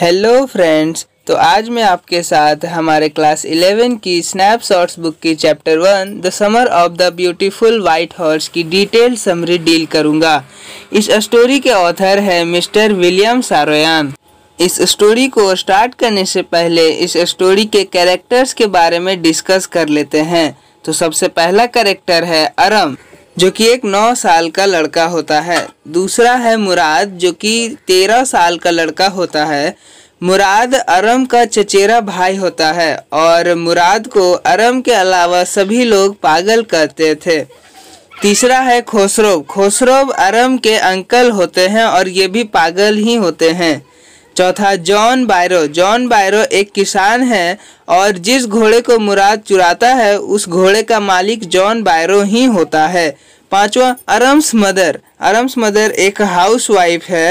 Hello friends तो आज मैं आपके साथ हमारे क्लास 11 की स्नैपशॉट्स बुक की chapter one the summer of the beautiful white horse की डिटेल समरी डील करूंगा इस स्टोरी के ऑथर है मिस्टर विलियम सारोयान इस स्टोरी को स्टार्ट करने से पहले इस स्टोरी के कैरेक्टर्स के बारे में डिस्कस कर लेते हैं तो सबसे पहला कैरेक्टर है अरम जो कि एक नौ साल का लड़का होता है दूसरा है मुराद जो कि तेरह साल का लड़का होता है मुराद अरम का चचेरा भाई होता है और मुराद को अरम के अलावा सभी लोग पागल कहते थे तीसरा है खोसरोब खोसरोब अरम के अंकल होते हैं और ये भी पागल ही होते हैं चौथा जॉन बायरो जॉन बायरो एक किसान है और जिस घोड़े को मुराद चुराता है उस घोड़े का मालिक जॉन बायरो ही होता है पांचवा अरम्स मदर अरम्स मदर एक हाउस वाइफ है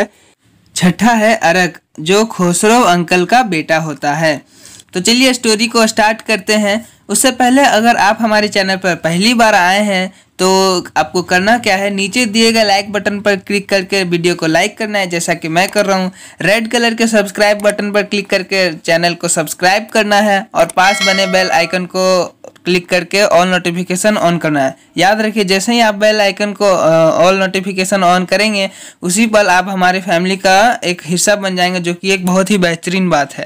छठा है अरक जो खोसरो अंकल का बेटा होता है तो चलिए स्टोरी को स्टार्ट करते हैं उससे पहले अगर आप हमारे चैनल पर पहली बार आए हैं तो आपको करना क्या है नीचे दिए गए लाइक बटन पर क्लिक करके वीडियो को लाइक करना है जैसा कि मैं कर रहा हूँ रेड कलर के सब्सक्राइब बटन पर क्लिक करके चैनल को सब्सक्राइब करना है और पास बने बेल आइकन को क्लिक करके ऑल नोटिफिकेशन ऑन करना है याद रखिए जैसे ही आप बेल आइकन को ऑल नोटिफिकेशन ऑन करेंगे उसी पल आप हमारी फैमिली का एक हिस्सा बन जाएंगे जो कि एक बहुत ही बेहतरीन बात है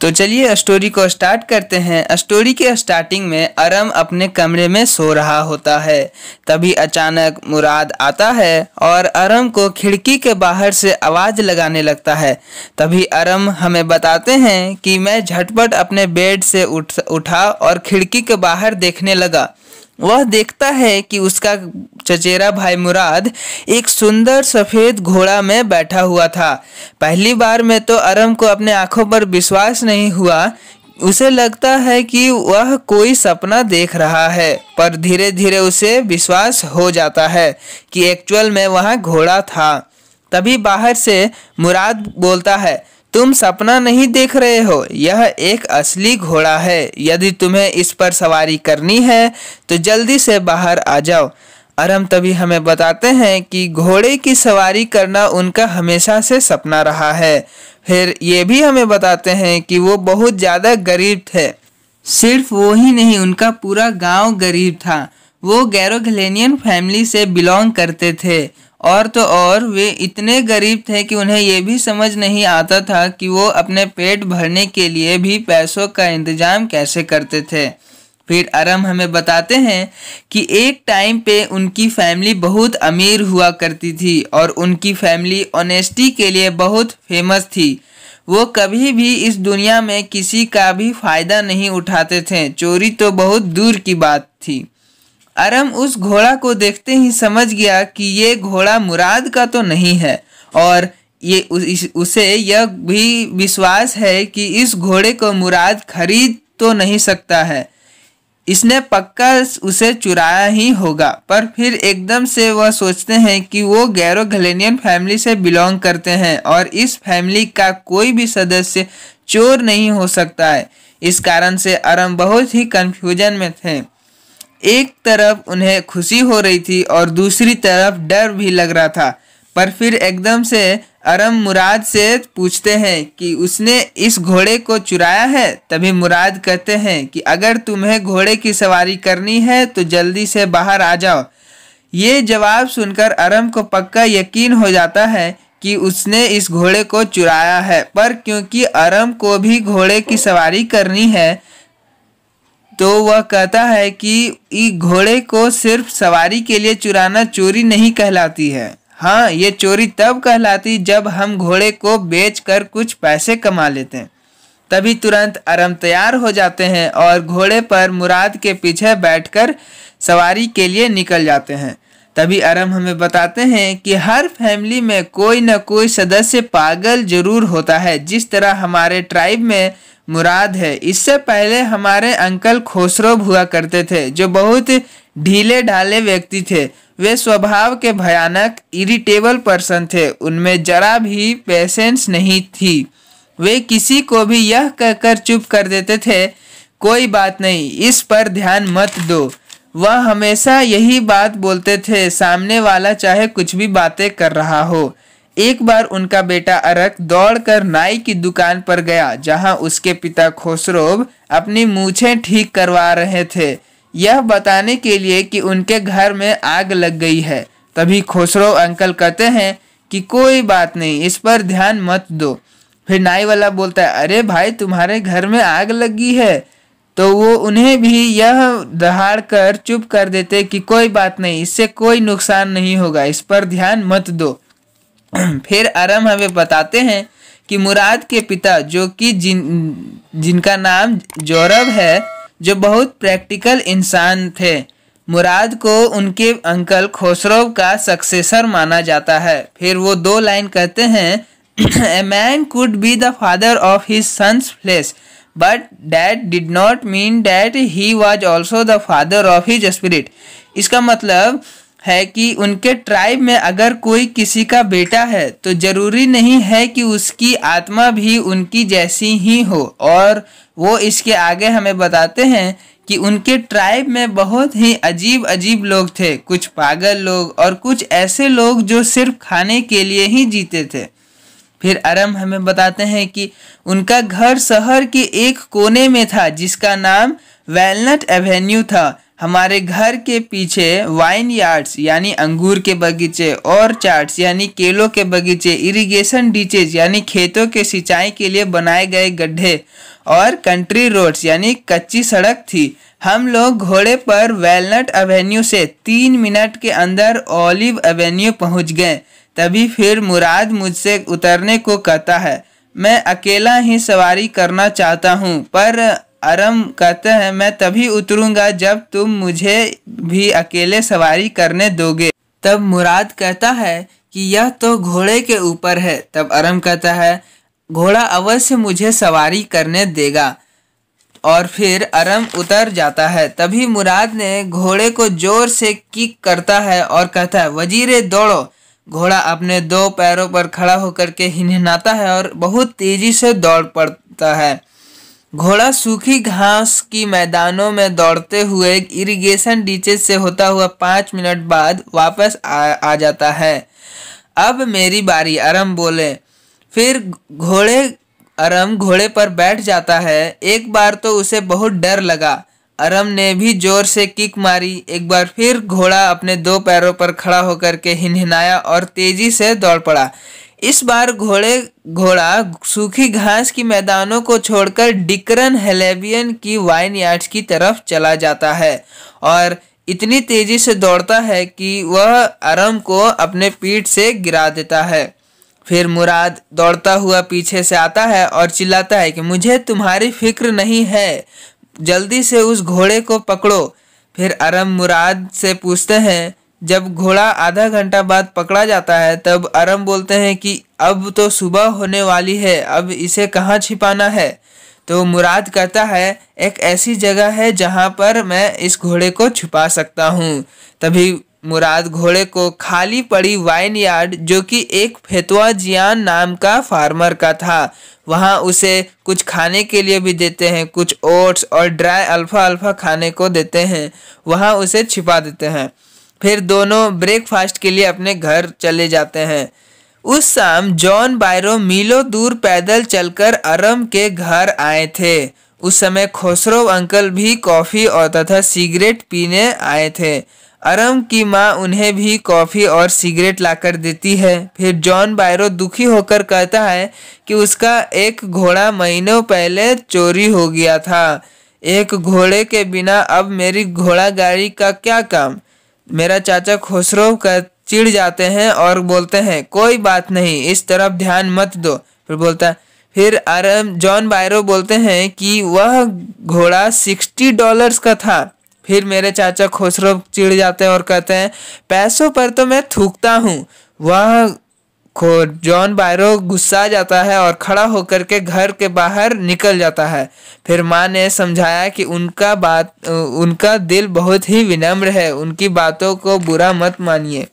तो चलिए स्टोरी को स्टार्ट करते हैं स्टोरी के स्टार्टिंग में अरम अपने कमरे में सो रहा होता है तभी अचानक मुराद आता है और अरम को खिड़की के बाहर से आवाज़ लगाने लगता है तभी अरम हमें बताते हैं कि मैं झटपट अपने बेड से उठ उठा और खिड़की के बाहर देखने लगा वह देखता है कि उसका चचेरा भाई मुराद एक सुंदर सफ़ेद घोड़ा में बैठा हुआ था पहली बार में तो अरम को अपने आंखों पर विश्वास नहीं हुआ उसे लगता है कि वह कोई सपना देख रहा है पर धीरे धीरे उसे विश्वास हो जाता है कि एक्चुअल में वह घोड़ा था तभी बाहर से मुराद बोलता है तुम सपना नहीं देख रहे हो यह एक असली घोड़ा है यदि तुम्हें इस पर सवारी करनी है तो जल्दी से बाहर आ जाओ और हम तभी हमें बताते हैं कि घोड़े की सवारी करना उनका हमेशा से सपना रहा है फिर ये भी हमें बताते हैं कि वो बहुत ज़्यादा गरीब थे सिर्फ वो ही नहीं उनका पूरा गांव गरीब था वो गैरोघलेनियन फैमिली से बिलोंग करते थे और तो और वे इतने गरीब थे कि उन्हें यह भी समझ नहीं आता था कि वो अपने पेट भरने के लिए भी पैसों का इंतज़ाम कैसे करते थे फिर अरम हमें बताते हैं कि एक टाइम पे उनकी फैमिली बहुत अमीर हुआ करती थी और उनकी फैमिली ऑनेस्टी के लिए बहुत फेमस थी वो कभी भी इस दुनिया में किसी का भी फायदा नहीं उठाते थे चोरी तो बहुत दूर की बात थी अरम उस घोड़ा को देखते ही समझ गया कि ये घोड़ा मुराद का तो नहीं है और ये उसे यह भी विश्वास है कि इस घोड़े को मुराद खरीद तो नहीं सकता है इसने पक्का उसे चुराया ही होगा पर फिर एकदम से वह सोचते हैं कि वो गैरो गलेनियन फैमिली से बिलोंग करते हैं और इस फैमिली का कोई भी सदस्य चोर नहीं हो सकता है इस कारण से अरम बहुत ही कंफ्यूजन में थे एक तरफ उन्हें खुशी हो रही थी और दूसरी तरफ डर भी लग रहा था पर फिर एकदम से अरम मुराद से पूछते हैं कि उसने इस घोड़े को चुराया है तभी मुराद कहते हैं कि अगर तुम्हें घोड़े की सवारी करनी है तो जल्दी से बाहर आ जाओ ये जवाब सुनकर अरम को पक्का यकीन हो जाता है कि उसने इस घोड़े को चुराया है पर क्योंकि अरम को भी घोड़े की सवारी करनी है तो वह कहता है कि घोड़े को सिर्फ सवारी के लिए चुराना चोरी नहीं कहलाती है हाँ ये चोरी तब कहलाती जब हम घोड़े को बेचकर कुछ पैसे कमा लेते हैं तभी तुरंत आराम तैयार हो जाते हैं और घोड़े पर मुराद के पीछे बैठकर सवारी के लिए निकल जाते हैं तभी अरम हमें बताते हैं कि हर फैमिली में कोई ना कोई सदस्य पागल जरूर होता है जिस तरह हमारे ट्राइब में मुराद है इससे पहले हमारे अंकल खोसरोब हुआ करते थे जो बहुत ढीले ढाले व्यक्ति थे वे स्वभाव के भयानक इरिटेबल पर्सन थे उनमें जरा भी पेशेंस नहीं थी वे किसी को भी यह कहकर चुप कर देते थे कोई बात नहीं इस पर ध्यान मत दो वह हमेशा यही बात बोलते थे सामने वाला चाहे कुछ भी बातें कर रहा हो एक बार उनका बेटा अरक दौड़कर नाई की दुकान पर गया जहां उसके पिता खोसरोव अपनी मूछें ठीक करवा रहे थे यह बताने के लिए कि उनके घर में आग लग गई है तभी खोसरो अंकल कहते हैं कि कोई बात नहीं इस पर ध्यान मत दो फिर नाई वाला बोलता है अरे भाई तुम्हारे घर में आग लगी है तो वो उन्हें भी यह दहाड़ कर चुप कर देते कि कोई बात नहीं इससे कोई नुकसान नहीं होगा इस पर ध्यान मत दो फिर आरम हमें बताते हैं कि मुराद के पिता जो कि जिन जिनका नाम जौरव है जो बहुत प्रैक्टिकल इंसान थे मुराद को उनके अंकल खोसरव का सक्सेसर माना जाता है फिर वो दो लाइन कहते हैं a man could be the father of his sons flesh but that did not mean that he was also the father of his spirit इसका मतलब है कि उनके ट्राइब में अगर कोई किसी का बेटा है तो ज़रूरी नहीं है कि उसकी आत्मा भी उनकी जैसी ही हो और वो इसके आगे हमें बताते हैं कि उनके ट्राइब में बहुत ही अजीब अजीब लोग थे कुछ पागल लोग और कुछ ऐसे लोग जो सिर्फ खाने के लिए ही जीते थे फिर अरम हमें बताते हैं कि उनका घर शहर के एक कोने में था जिसका नाम वेलनट एवेन्यू था हमारे घर के पीछे वाइन यार्ड्स यानी अंगूर के बगीचे और चार्ट्स यानी केलों के बगीचे इरिगेशन डीचेज यानी खेतों के सिंचाई के लिए बनाए गए गड्ढे और कंट्री रोड्स यानी कच्ची सड़क थी हम लोग घोड़े पर वेलनट एवेन्यू से तीन मिनट के अंदर ओलिव एवेन्यू पहुंच गए तभी फिर मुराद मुझसे उतरने को कहता है मैं अकेला ही सवारी करना चाहता हूँ पर अरम कहते हैं मैं तभी उतरूँगा जब तुम मुझे भी अकेले सवारी करने दोगे तब मुराद कहता है कि यह तो घोड़े के ऊपर है तब अरम कहता है घोड़ा अवश्य मुझे सवारी करने देगा और फिर अरम उतर जाता है तभी मुराद ने घोड़े को जोर से किक करता है और कहता है वजीरे दौड़ो घोड़ा अपने दो पैरों पर खड़ा होकर के हिनहिनाता है और बहुत तेजी से दौड़ पड़ता है घोड़ा सूखी घास की मैदानों में दौड़ते हुए इरिगेशन डीचेज से होता हुआ पाँच मिनट बाद वापस आ, आ जाता है अब मेरी बारी अरम बोले फिर घोड़े अरम घोड़े पर बैठ जाता है एक बार तो उसे बहुत डर लगा अरम ने भी जोर से किक मारी एक बार फिर घोड़ा अपने दो पैरों पर खड़ा होकर के हिनहिनाया और तेजी से दौड़ पड़ा इस बार घोड़े घोड़ा सूखी घास की मैदानों को छोड़कर डिकरन हेलेबियन की वाइन यार्ड की तरफ चला जाता है और इतनी तेजी से दौड़ता है कि वह अरम को अपने पीठ से गिरा देता है फिर मुराद दौड़ता हुआ पीछे से आता है और चिल्लाता है कि मुझे तुम्हारी फिक्र नहीं है जल्दी से उस घोड़े को पकड़ो फिर अरम मुराद से पूछते हैं जब घोड़ा आधा घंटा बाद पकड़ा जाता है तब अरम बोलते हैं कि अब तो सुबह होने वाली है अब इसे कहाँ छिपाना है तो मुराद कहता है एक ऐसी जगह है जहाँ पर मैं इस घोड़े को छुपा सकता हूँ तभी मुराद घोड़े को खाली पड़ी वाइन यार्ड जो कि एक फेतवा जियान नाम का फार्मर का था वहाँ उसे कुछ खाने के लिए भी देते हैं कुछ ओट्स और ड्राई अल्फ़ा अल्फ़ा खाने को देते हैं वहाँ उसे छिपा देते हैं फिर दोनों ब्रेकफास्ट के लिए अपने घर चले जाते हैं उस शाम जॉन बायरो मीलों दूर पैदल चलकर अरम के घर आए थे उस समय खोसरो अंकल भी कॉफ़ी और तथा सिगरेट पीने आए थे अरम की माँ उन्हें भी कॉफ़ी और सिगरेट लाकर देती है फिर जॉन बायरो दुखी होकर कहता है कि उसका एक घोड़ा महीनों पहले चोरी हो गया था एक घोड़े के बिना अब मेरी घोड़ा गाड़ी का क्या काम मेरा चाचा खुसरो का चिढ़ जाते हैं और बोलते हैं कोई बात नहीं इस तरफ ध्यान मत दो फिर बोलता है फिर आरम जॉन बायरो बोलते हैं कि वह घोड़ा सिक्सटी डॉलर्स का था फिर मेरे चाचा खुसरो चिड़ जाते हैं और कहते हैं पैसों पर तो मैं थूकता हूँ वह खो जॉन बायरो गुस्सा जाता है और खड़ा होकर के घर के बाहर निकल जाता है फिर माँ ने समझाया कि उनका बात उनका दिल बहुत ही विनम्र है उनकी बातों को बुरा मत मानिए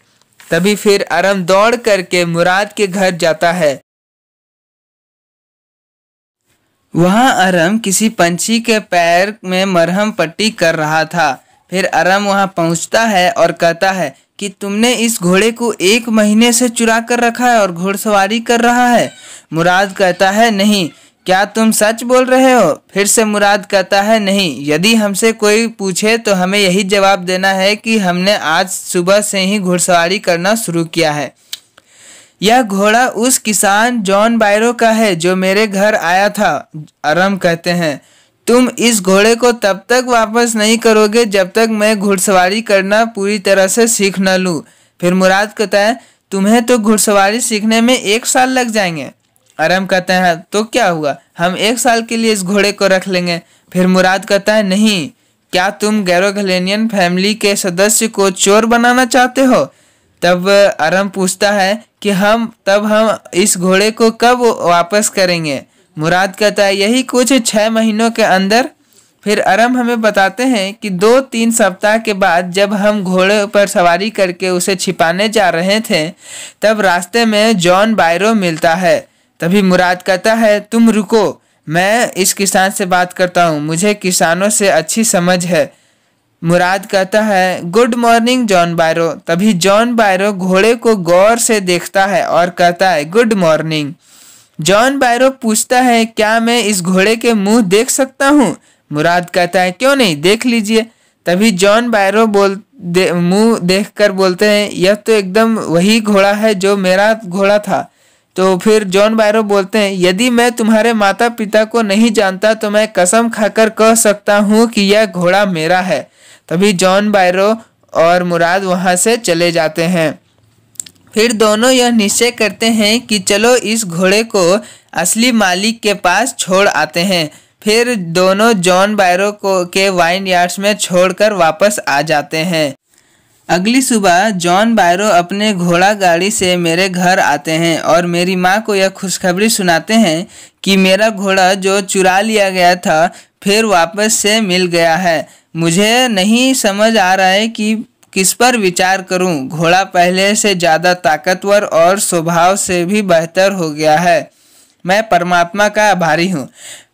तभी फिर अरम दौड़ करके मुराद के घर जाता है वहाँ अरम किसी पंछी के पैर में मरहम पट्टी कर रहा था फिर अरम वहाँ पहुँचता है और कहता है कि तुमने इस घोड़े को एक महीने से चुरा कर रखा है और घोड़सवारी कर रहा है मुराद कहता है नहीं क्या तुम सच बोल रहे हो फिर से मुराद कहता है नहीं यदि हमसे कोई पूछे तो हमें यही जवाब देना है कि हमने आज सुबह से ही घुड़सवारी करना शुरू किया है यह घोड़ा उस किसान जॉन बायरो का है जो मेरे घर आया था अरम कहते हैं तुम इस घोड़े को तब तक वापस नहीं करोगे जब तक मैं घुड़सवारी करना पूरी तरह से सीख न लूँ फिर मुराद कहता है तुम्हें तो घुड़सवारी सीखने में एक साल लग जाएंगे अरम कहते हैं तो क्या हुआ हम एक साल के लिए इस घोड़े को रख लेंगे फिर मुराद कहता है नहीं क्या तुम गैरोगलेनियन फैमिली के सदस्य को चोर बनाना चाहते हो तब अरम पूछता है कि हम तब हम इस घोड़े को कब वापस करेंगे मुराद कहता है यही कुछ छः महीनों के अंदर फिर अरम हमें बताते हैं कि दो तीन सप्ताह के बाद जब हम घोड़े पर सवारी करके उसे छिपाने जा रहे थे तब रास्ते में जॉन बायरो मिलता है तभी मुराद कहता है तुम रुको मैं इस किसान से बात करता हूँ मुझे किसानों से अच्छी समझ है मुराद कहता है गुड मॉर्निंग जॉन बायरो तभी जॉन बायरो घोड़े को गौर से देखता है और कहता है गुड मॉर्निंग जॉन बायरो पूछता है क्या मैं इस घोड़े के मुंह देख सकता हूँ मुराद कहता है क्यों नहीं देख लीजिए तभी जॉन बायरो बोल दे, मुंह देखकर बोलते हैं यह तो एकदम वही घोड़ा है जो मेरा घोड़ा था तो फिर जॉन बायरो बोलते हैं यदि मैं तुम्हारे माता पिता को नहीं जानता तो मैं कसम खाकर कह सकता हूँ कि यह घोड़ा मेरा है तभी जॉन बायरो और मुराद वहाँ से चले जाते हैं फिर दोनों यह निश्चय करते हैं कि चलो इस घोड़े को असली मालिक के पास छोड़ आते हैं फिर दोनों जॉन बायरो को के वाइन यार्ड्स में छोड़कर वापस आ जाते हैं अगली सुबह जॉन बायरो अपने घोड़ा गाड़ी से मेरे घर आते हैं और मेरी माँ को यह खुशखबरी सुनाते हैं कि मेरा घोड़ा जो चुरा लिया गया था फिर वापस से मिल गया है मुझे नहीं समझ आ रहा है कि किस पर विचार करूं? घोड़ा पहले से ज़्यादा ताकतवर और स्वभाव से भी बेहतर हो गया है मैं परमात्मा का आभारी हूँ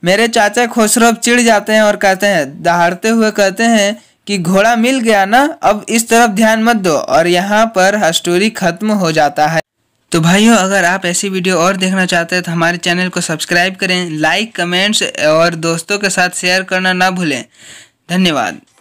मेरे चाचा खुसरो चिढ़ जाते हैं और कहते हैं दहाड़ते हुए कहते हैं कि घोड़ा मिल गया ना अब इस तरफ ध्यान मत दो और यहाँ पर हस्टोरी खत्म हो जाता है तो भाइयों अगर आप ऐसी वीडियो और देखना चाहते हैं तो हमारे चैनल को सब्सक्राइब करें लाइक कमेंट्स और दोस्तों के साथ शेयर करना ना भूलें धन्यवाद